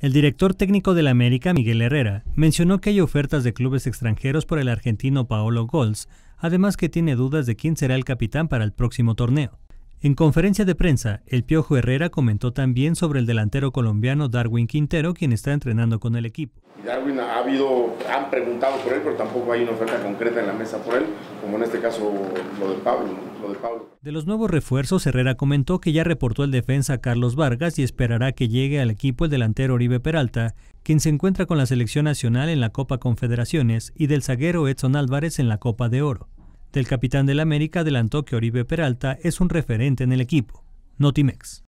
El director técnico de la América, Miguel Herrera, mencionó que hay ofertas de clubes extranjeros por el argentino Paolo Gols, además que tiene dudas de quién será el capitán para el próximo torneo. En conferencia de prensa, el Piojo Herrera comentó también sobre el delantero colombiano Darwin Quintero, quien está entrenando con el equipo. Darwin ha habido, han preguntado por él, pero tampoco hay una oferta concreta en la mesa por él, como en este caso lo de Pablo. de, los nuevos refuerzos, Herrera comentó que ya reportó el defensa Carlos Vargas y esperará que llegue al equipo el delantero Oribe Peralta, quien se encuentra con la selección nacional en la Copa Confederaciones y del zaguero Edson Álvarez en la Copa de Oro del capitán la América adelantó que Oribe Peralta es un referente en el equipo. Notimex.